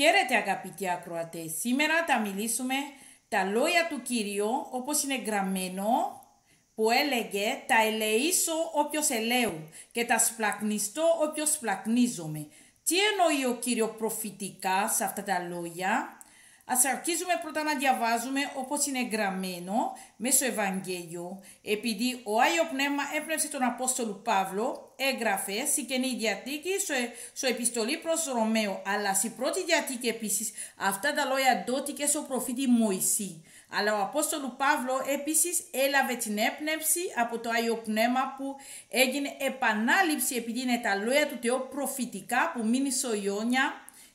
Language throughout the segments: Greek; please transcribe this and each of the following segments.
Χαίρετε αγαπητοί ακροατές, σήμερα θα μιλήσουμε τα λόγια του Κυρίου όπως είναι γραμμένο που έλεγε «Τα ελεήσω όποιος ελέω και τα σπλακνιστώ όποιος σπλακνίζομαι». Τι εννοεί ο Κύριος προφητικά σε αυτά τα λόγια, Ας αρχίσουμε πρώτα να διαβάζουμε όπως είναι γραμμένο μέσα στο Ευαγγέλιο. Επειδή ο Άγιο Πνεύμα έπνευσε τον Απόστολο Παύλο, έγραφε στην Καινή Διαθήκη, στο, ε, στο επιστολή προς Ρωμαίο. Αλλά στην πρώτη Διαθήκη επίσης αυτά τα λόγια δόθηκε στο προφήτη Μωυσή. Αλλά ο Απόστολο Παύλο επίσης έλαβε την έπνευση από το Άγιο Πνεύμα που έγινε επανάληψη επειδή είναι τα λόγια του Θεού προφητικά που μείνει στο Ιόνια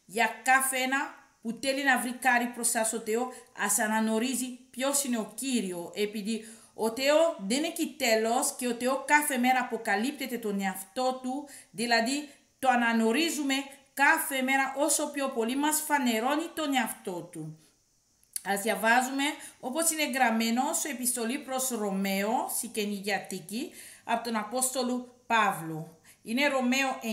για κάθε ένα που θέλει να βρει κάτι προς ο Θεό, ας αναγνωρίζει ποιος είναι ο Κύριο, επειδή ο Θεό δεν έχει τέλος και ο Θεό κάθε μέρα αποκαλύπτεται τον εαυτό του, δηλαδή το αναγνωρίζουμε κάθε μέρα όσο πιο πολύ μας φανερώνει τον εαυτό του. Ας διαβάζουμε όπως είναι γραμμένο σε επιστολή προς Ρωμαίο, σικενηγιατική, από τον Απόστολο Παύλο. Είναι Ρωμαίο 9,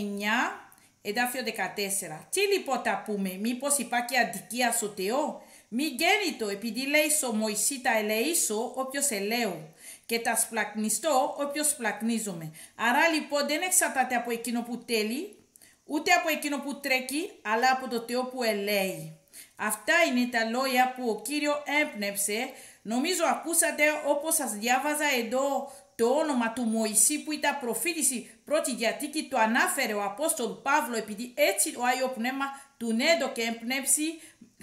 εδάφιο 14. Τι λοιπόν τα πούμε, μήπως υπάρχει αδικία στο Θεό, μη γέννητο, επειδή λέει στο Μωυσή τα ελεήσω όποιος ελέω και τα σπλακνιστώ όποιος σπλακνίζομαι. Άρα λοιπόν δεν εξαρτάται από εκείνο που τέλει, ούτε από εκείνο που τρέχει, αλλά από το Θεό που ελέει. Αυτά είναι τα λόγια που ο Κύριος έμπνευσε. Νομίζω ακούσατε όπως σας διάβαζα εδώ το όνομα του Μωυσή που ήταν προφήτηση πρώτη διατίκη το ανάφερε ο Απόστολ Παύλο επειδή έτσι ο Άγιο Πνεύμα του Νέντο και εμπνεύσει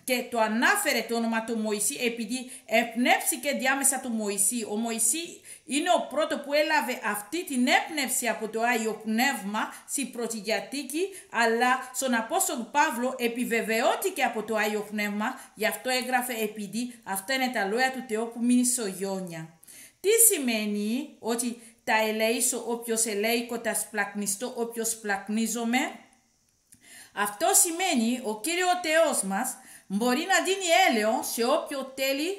και το ανάφερε το όνομα του Μωυσή επειδή και διάμεσα του Μωυσή. Ο Μωυσή είναι ο πρώτο που έλαβε αυτή την έπνευση από το Άγιο Πνεύμα στην Πρώτη Διατίκη, αλλά στον Απόστολ Παύλο επιβεβαιώθηκε από το Άγιο Πνεύμα, γι' αυτό έγραφε επειδή αυτά είναι τα λόγια του Θεού που μείνει σογιόνια. Τι σημαίνει ότι τα ελεήσω όποιος ελέηκο, τα σπλακνιστώ όποιος σπλακνίζομαι. Αυτό σημαίνει ο Κύριος Θεός μας μπορεί να δίνει έλεο σε όποιο θέλει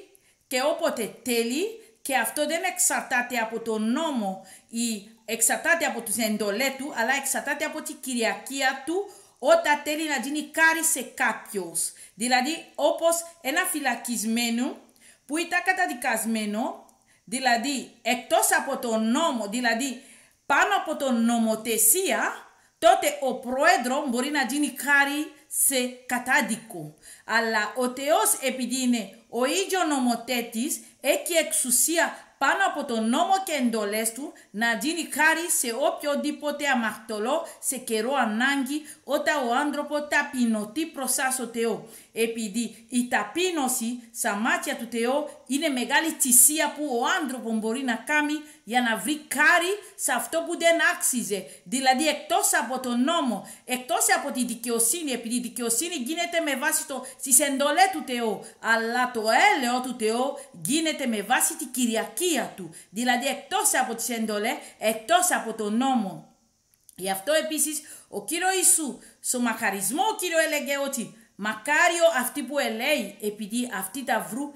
και όποτε θέλει και αυτό δεν εξαρτάται από τον νόμο ή εξαρτάται από τους εντολές του, αλλά εξαρτάται από την κυριακία του όταν θέλει να δίνει κάρι σε κάποιος. Δηλαδή όπως ένα φυλακισμένο που ήταν καταδικασμένο δηλαδή εκτός από τον νόμο, δηλαδή πάνω από τον νομοθεσία, τότε ο πρόεδρος μπορεί να γίνει χάρη σε κατάδικο. Αλλά ο Θεός επειδή είναι ο ίδιος νομοθέτης έχει εξουσία πάνω από το νόμο και εντολές του να δίνει χάρη σε οποιοδήποτε αμαρτωλό σε καιρό ανάγκη όταν ο άνθρωπος ταπεινωθεί εσά ο Θεό. Επειδή η ταπείνωση στα μάτια του Θεού είναι μεγάλη θυσία που ο άνθρωπος μπορεί να κάνει για να βρει χάρη σε αυτό που δεν άξιζε. Δηλαδή εκτός από τον νόμο, εκτός από τη δικαιοσύνη, επειδή η δικαιοσύνη γίνεται με βάση το στις εντολές του Θεού, αλλά το έλεο του Θεού γίνεται με βάση την κυριαρχία του, δηλαδή εκτός από τις εντολές, εκτός από τον νόμο. Γι' αυτό επίσης ο Κύριο Ιησού, στο μαχαρισμό ο Κύριο έλεγε ότι «Μακάριο αυτοί που ελέει, επειδή αυτοί τα βρού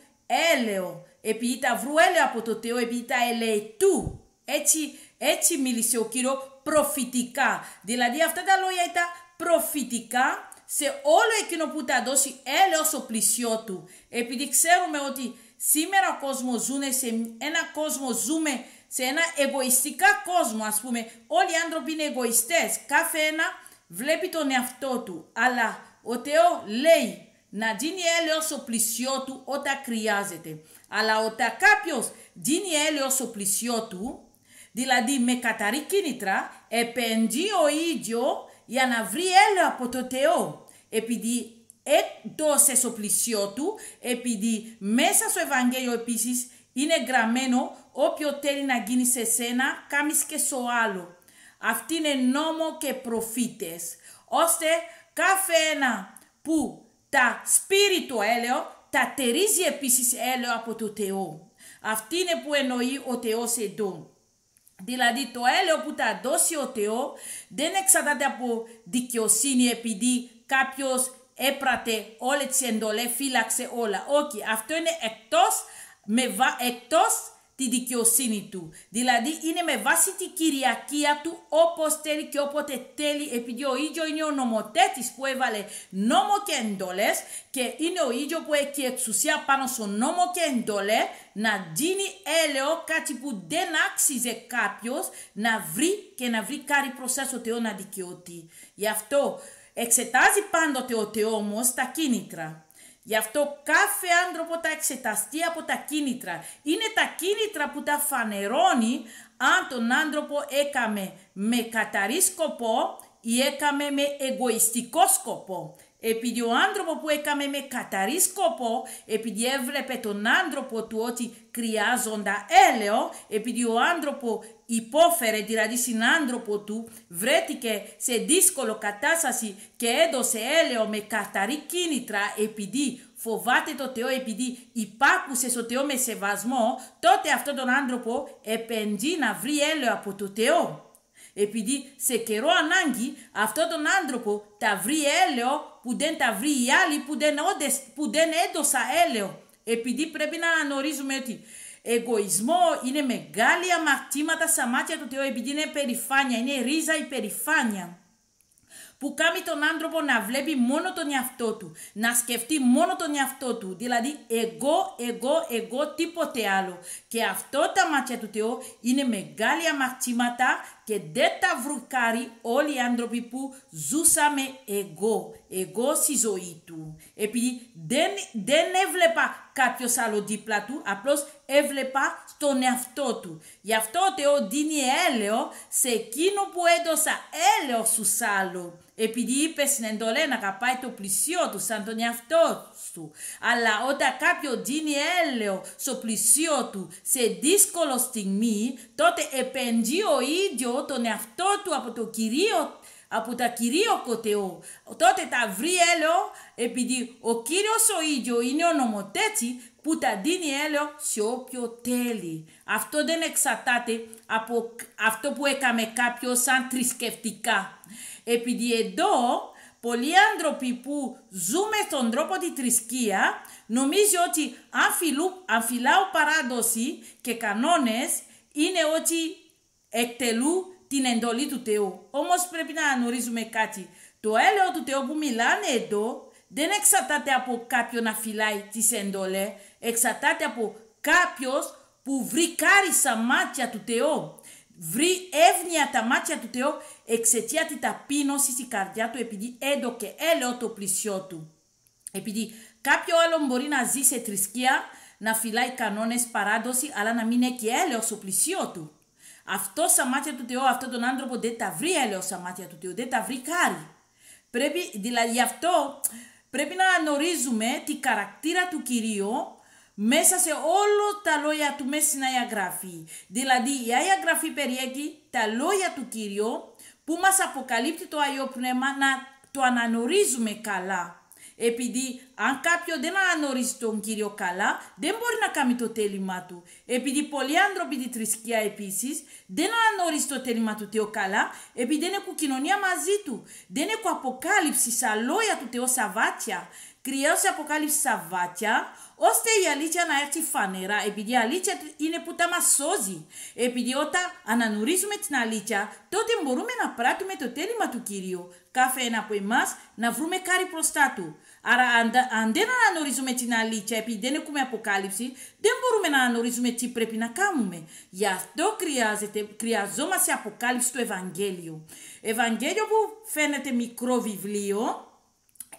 έλεο, επειδή τα βρού έλεο από το Θεό, επειδή τα ελέει του». Έτσι, έτσι μίλησε ο Κύριο προφητικά. Δηλαδή αυτά τα λόγια ήταν προφητικά σε όλο εκείνο που τα δώσει έλεος ο πλησιό του. Επειδή ξέρουμε ότι σήμερα ο κόσμος ζούνε σε ένα κόσμο, ζούμε σε ένα εγωιστικά κόσμο ας πούμε. Όλοι οι άνθρωποι είναι εγωιστές, κάθε ένα βλέπει τον εαυτό του. Αλλά ο Θεός λέει να δίνει έλεος ο πλησιό του όταν χρειάζεται. Αλλά όταν κάποιος δίνει έλεος ο πλησιό του, δηλαδή με καταρρή κίνητρα, επενδύει ο ίδιο για να βρει έλεο από το Θεό επειδή έδωσε στο πλησιό του, επειδή μέσα στο Ευαγγέλιο επίσης είναι γραμμένο όποιο θέλει να γίνει σε σένα, κάνεις και στο άλλο. Αυτή είναι νόμο και προφήτες, ώστε κάθε ένα που τα σπείρει το έλεο, τα τερίζει επίσης έλεο από το Θεό. Αυτή είναι που εννοεί ο Θεός εδώ. Δηλαδή το έλεο που τα δώσει ο Θεό δεν εξαρτάται από δικαιοσύνη επειδή κάποιος έπρατε όλες τις εντολές, φύλαξε όλα. Όχι, αυτό είναι εκτός με, εκτός τη δικαιοσύνη του. Δηλαδή είναι με βάση τη κυριαρχία του όπως θέλει και όποτε θέλει επειδή ο ίδιος είναι ο νομοτέτης που έβαλε νόμο και εντολέ και είναι ο ίδιος που έχει εξουσία πάνω στο νόμο και εντολέ να δίνει έλεο κάτι που δεν άξιζε κάποιος να βρει και να βρει κάτι εσά ο Θεό να δικαιωθεί. Γι' αυτό εξετάζει πάντοτε ο Θεό όμως τα κίνητρα. Γι' αυτό κάθε άνθρωπο τα εξεταστεί από τα κίνητρα. Είναι τα κίνητρα που τα φανερώνει αν τον άνθρωπο έκαμε με καταρή σκοπό ή έκαμε με εγωιστικό σκοπό. Επειδή ο άνθρωπο που έκαμε με καταρή σκοπό, επειδή έβλεπε τον άνθρωπο του ότι χρειάζοντα έλεο, επειδή ο άνθρωπο υπόφερε, δηλαδή συνάνθρωπο του, βρέθηκε σε δύσκολο κατάσταση και έδωσε έλεο με καθαρή κίνητρα επειδή φοβάται το Θεό επειδή υπάκουσε στο Θεό με σεβασμό, τότε αυτόν τον άνθρωπο επενδύει να βρει έλαιο από το Θεό. Επειδή σε καιρό ανάγκη αυτόν τον άνθρωπο τα βρει έλεο που δεν τα βρει οι άλλοι που δεν, όντες, που δεν έδωσα έλεο. Επειδή πρέπει να ανορίζουμε ότι εγωισμό είναι μεγάλη αμαρτήματα στα μάτια του Θεού επειδή είναι περηφάνεια, είναι ρίζα υπερηφάνεια που κάνει τον άνθρωπο να βλέπει μόνο τον εαυτό του, να σκεφτεί μόνο τον εαυτό του, δηλαδή εγώ, εγώ, εγώ, τίποτε άλλο. Και αυτό τα μάτια του Θεού είναι μεγάλη αμαρτήματα και δεν τα βρουκάρει όλοι οι άνθρωποι που ζούσαμε εγώ, εγώ στη ζωή του. Επειδή δεν, δεν έβλεπα κάποιος άλλο δίπλα του, απλώς έβλεπα στον εαυτό του. Γι' αυτό ο δίνει έλεο σε εκείνο που έδωσα έλεο στου άλλου. Επειδή είπε στην εντολή να αγαπάει το πλησίο του σαν τον εαυτό του. Αλλά όταν κάποιο δίνει έλεο στο πλησίο του σε δύσκολο στιγμή, τότε επενδύει ο ίδιος Θεό, τον εαυτό του από το Κυρίο, από τα Κυρίωκο Θεό. Τότε τα βρει έλεο, επειδή ο Κύριος ο ίδιο είναι ο νομοτέτσι που τα δίνει έλεο σε όποιο θέλει Αυτό δεν εξαρτάται από αυτό που έκαμε κάποιος σαν θρησκευτικά. Επειδή εδώ πολλοί άνθρωποι που ζούμε στον τρόπο τη θρησκεία νομίζω ότι αν φυλάω παράδοση και κανόνες είναι ότι εκτελού την εντολή του Θεού. Όμως πρέπει να γνωρίζουμε κάτι. Το έλεος του Θεού που μιλάνε εδώ δεν εξαρτάται από κάποιον να φυλάει τις εντολές, εξαρτάται από κάποιος που βρει κάρισα μάτια του Θεού. Βρει εύνοια τα μάτια του Θεού εξαιτίας της ταπείνωσης στην καρδιά του επειδή έδωκε έλεος το πλησιό του. Επειδή κάποιο άλλο μπορεί να ζει σε θρησκεία, να φυλάει κανόνες παράδοση, αλλά να μην έχει έλεο στο πλησιό του. Αυτό στα μάτια του Θεού, αυτόν τον άνθρωπο δεν τα βρει, έλεγε στα μάτια του Θεού, δεν τα βρει κάρι. Πρέπει, δηλαδή γι' αυτό πρέπει να γνωρίζουμε τη καρακτήρα του Κυρίου μέσα σε όλα τα λόγια του μέσα στην Άγια Γραφή. Δηλαδή η Άγια Γραφή περιέχει τα λόγια του Κυρίου που μας αποκαλύπτει το Άγιο Πνεύμα να το αναγνωρίζουμε καλά. Επειδή αν κάποιο δεν αναγνωρίζει τον Κύριο καλά, δεν μπορεί να κάνει το τέλημα του. Επειδή πολλοί άνθρωποι τη θρησκεία επίσης δεν αναγνωρίζει το τέλημα του Θεό καλά, επειδή δεν έχουν κοινωνία μαζί του. Δεν έχουν αποκάλυψη στα λόγια του Θεού Σαββάτια. Κρυώσει αποκάλυψη σαβάτια, ώστε η αλήθεια να έρθει φανερά, επειδή η αλήθεια είναι που τα μας σώζει. Επειδή όταν αναγνωρίζουμε την αλήθεια, τότε μπορούμε να πράττουμε το τέλημα του Κυρίου κάθε ένα από εμάς να βρούμε κάτι μπροστά του. Άρα, αν, αν δεν αναγνωρίζουμε την αλήθεια, επειδή δεν έχουμε αποκάλυψη, δεν μπορούμε να αναγνωρίζουμε τι πρέπει να κάνουμε. Γι' αυτό χρειάζεται, χρειαζόμαστε αποκάλυψη του Ευαγγέλιο. Ευαγγέλιο που φαίνεται μικρό βιβλίο,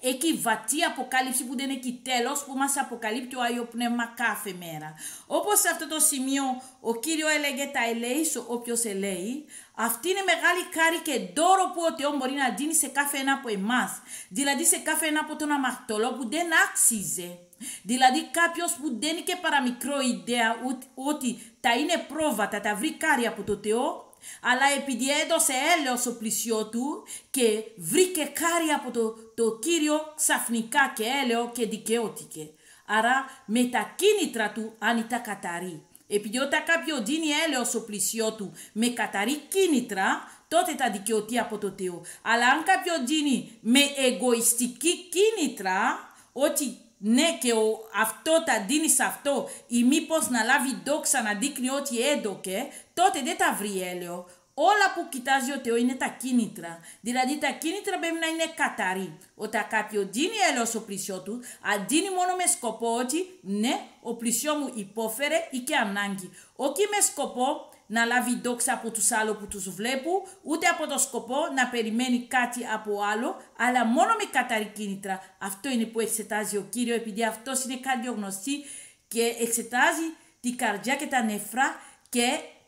έχει βατή αποκάλυψη που δεν έχει τέλος που μας αποκαλύπτει ο Άγιο Πνεύμα κάθε μέρα. Όπως σε αυτό το σημείο ο Κύριος έλεγε τα ελέησο όποιος ελέει, αυτή είναι μεγάλη χάρη και δώρο που ο Θεός μπορεί να δίνει σε κάθε ένα από εμάς. Δηλαδή σε κάθε ένα από τον αμαρτωλό που δεν άξιζε. Δηλαδή κάποιος που δεν είχε παραμικρό ιδέα ότι τα είναι πρόβατα, τα βρει κάρη από το Θεό, αλλά επειδή έδωσε έλεος στο πλησιό του και βρήκε κάρη από το, το Κύριο ξαφνικά και έλεο και δικαιώθηκε. Άρα με τα κίνητρα του αν ήταν καταρρή. Επειδή όταν κάποιο δίνει έλεος στο πλησιό του με καταρρή κίνητρα, τότε τα δικαιωθεί από το Θεό. Αλλά αν κάποιο δίνει με εγωιστική κίνητρα, ότι ναι και ο, αυτό τα δίνει σε αυτό ή μήπως να λάβει δόξα να δείχνει ότι έδωκε, τότε δεν τα βρει έλεο όλα που κοιτάζει ο Θεός είναι τα κίνητρα. Δηλαδή τα κίνητρα πρέπει να είναι καθαρή. Όταν κάποιο δίνει έλο ο πλησιό του, αντίνει μόνο με σκοπό ότι ναι, ο πλησιό μου υπόφερε ή και ανάγκη. Όχι με σκοπό να λάβει δόξα από τους άλλους που τους βλέπουν, ούτε από το σκοπό να περιμένει κάτι από άλλο, αλλά μόνο με καθαρή κίνητρα. Αυτό είναι που εξετάζει ο Κύριος, επειδή αυτός είναι κάτι γνωστή και εξετάζει την καρδιά και τα νεφρά και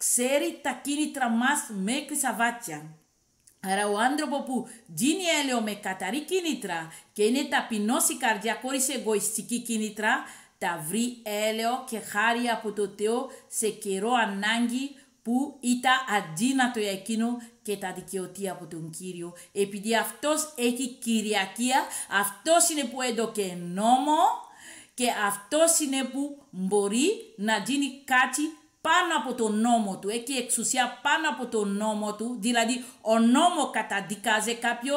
ξέρει τα κίνητρα μας μέχρι σαβάτια. Άρα ο άνθρωπο που δίνει έλαιο με καταρρή κίνητρα και είναι ταπεινός η καρδιά χωρίς εγωιστική κίνητρα, τα βρει έλεο και χάρη από το Θεό σε καιρό ανάγκη που ήταν αδύνατο για εκείνο και τα δικαιωτή από τον Κύριο. Επειδή αυτός έχει Κυριακία, αυτός είναι που έδωκε νόμο και αυτός είναι που μπορεί να δίνει κάτι πάνω από τον νόμο του, έχει εξουσία πάνω από τον νόμο του, δηλαδή ο νόμο καταδικάζει κάποιος,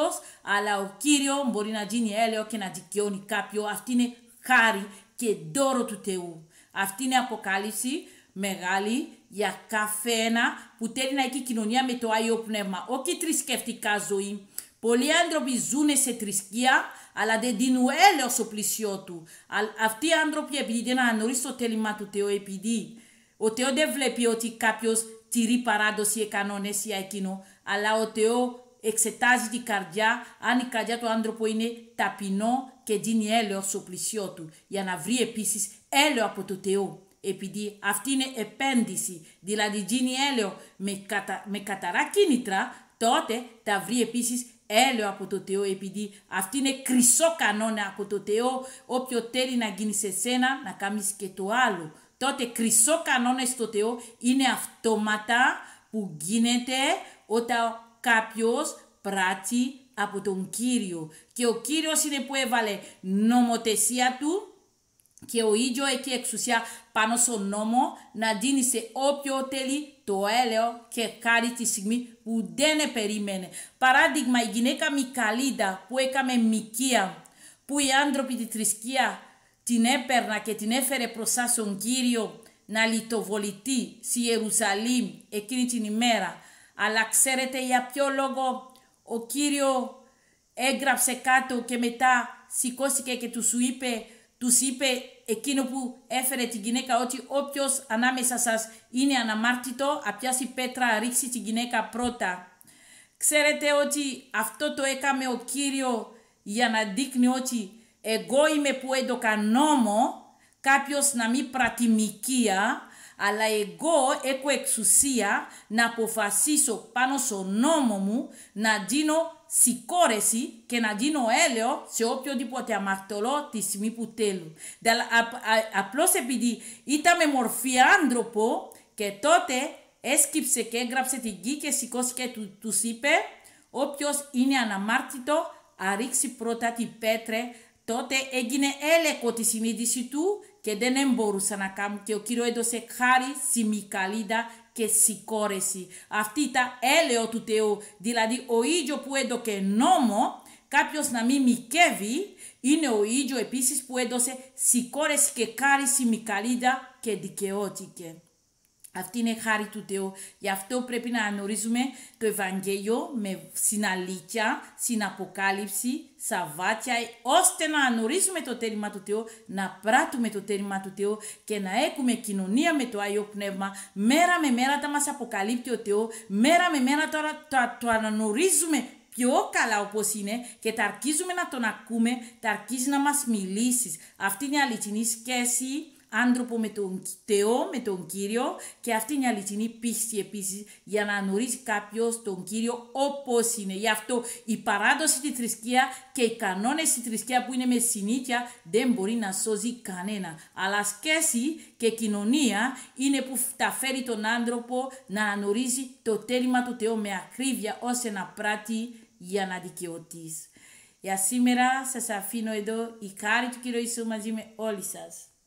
αλλά ο κύριο μπορεί να γίνει έλεο και να δικαιώνει κάποιο. Αυτή είναι χάρη και δώρο του Θεού. Αυτή είναι αποκάλυψη μεγάλη για κάθε ένα που θέλει να έχει κοινωνία με το Άγιο Πνεύμα. Όχι θρησκευτικά ζωή. Πολλοί άνθρωποι ζουν σε θρησκεία, αλλά δεν δίνουν έλεος στο πλησιό του. Αυτοί οι άνθρωποι, επειδή δεν αναγνωρίζουν το τέλημα του Θεού, επειδή οτι ο δεν βλέπει ότι κάποιος τηρεί παράδοση ή κανόνε ή εκείνο, αλλά ο o εξετάζει την καρδιά, αν η καρδιά του άνθρωπου είναι ταπεινό και δίνει έλεος στο πλησιό του, για να βρει επίσης έλεο από το Θεό. Επειδή αυτή είναι επένδυση, δηλαδή δίνει έλεο με, κατα, με καταρά κίνητρα, τότε θα βρει επίσης έλεο από το Θεό, επειδή αυτή είναι κρυσό κανόνα από το Θεό, όποιο θέλει να γίνει σε σένα, να κάνεις και το άλλο τότε κρυσό κανόνες στο Θεό είναι αυτόματα που γίνεται όταν κάποιος πράττει από τον Κύριο. Και ο Κύριος είναι που έβαλε νομοθεσία του και ο ίδιος έχει εξουσία πάνω στον νόμο να δίνει σε όποιο θέλει το έλεο και κάτι τη στιγμή που δεν περίμενε. Παράδειγμα, η γυναίκα Μικαλίδα που έκαμε Μικία, που οι άνθρωποι τη θρησκεία την έπαιρνα και την έφερε σας τον Κύριο να λιτοβοληθεί στη Ιερουσαλήμ εκείνη την ημέρα. Αλλά ξέρετε για ποιο λόγο ο Κύριο έγραψε κάτω και μετά σηκώθηκε και τους είπε, τους είπε εκείνο που έφερε την γυναίκα ότι όποιος ανάμεσα σας είναι αναμάρτητο, απιάσει πέτρα, ρίξει την γυναίκα πρώτα. Ξέρετε ότι αυτό το έκαμε ο Κύριο για να δείχνει ότι εγώ είμαι που έδωκα νόμο κάποιος να μην πρατημικία, αλλά εγώ έχω εξουσία να αποφασίσω πάνω στο νόμο μου να δίνω συγκόρεση και να δίνω έλεο σε οποιοδήποτε αμαρτωλό τη στιγμή που τέλουν. Απλώς επειδή ήταν με μορφή άνθρωπο και τότε έσκυψε και έγραψε την γη και σηκώσει και του, τους είπε «Όποιος είναι αναμάρτητο, αρίξει πρώτα την πέτρε τότε έγινε έλεγχο τη συνείδηση του και δεν μπορούσα να κάνω και ο Κύριο έδωσε χάρη, σημικαλίδα και συγχώρεση. Αυτή ήταν έλεος του Θεού, δηλαδή ο ίδιο που έδωκε νόμο, κάποιος να μην μικεύει, είναι ο ίδιο επίσης που έδωσε συγχώρεση και χάρη, σημικαλίδα και δικαιώθηκε. Αυτή είναι χάρη του Θεού. Γι' αυτό πρέπει να ανορίζουμε το Ευαγγέλιο με συναλήθεια, συναποκάλυψη, σαβάτια, ώστε να γνωρίζουμε το τέρμα του Θεού, να πράττουμε το τέλημα του Θεού και να έχουμε κοινωνία με το Άγιο Πνεύμα. Μέρα με μέρα τα μας αποκαλύπτει ο Θεός. μέρα με μέρα τώρα το αναγνωρίζουμε πιο καλά όπως είναι και τα αρκίζουμε να τον ακούμε, τα να μας μιλήσεις. Αυτή είναι η αληθινή σχέση άνθρωπο με τον Θεό, με τον Κύριο και αυτή είναι η αληθινή πίστη επίσης για να γνωρίζει κάποιος τον Κύριο όπως είναι. Γι' αυτό η παράδοση τη θρησκεία και οι κανόνες τη θρησκεία που είναι με συνήθεια δεν μπορεί να σώζει κανένα. Αλλά σκέση και κοινωνία είναι που τα φέρει τον άνθρωπο να γνωρίζει το τέλημα του Θεού με ακρίβεια ώστε να πράτη για να δικαιωθεί. Για σήμερα σας αφήνω εδώ η χάρη του Κύριου Ιησού μαζί με όλοι σας.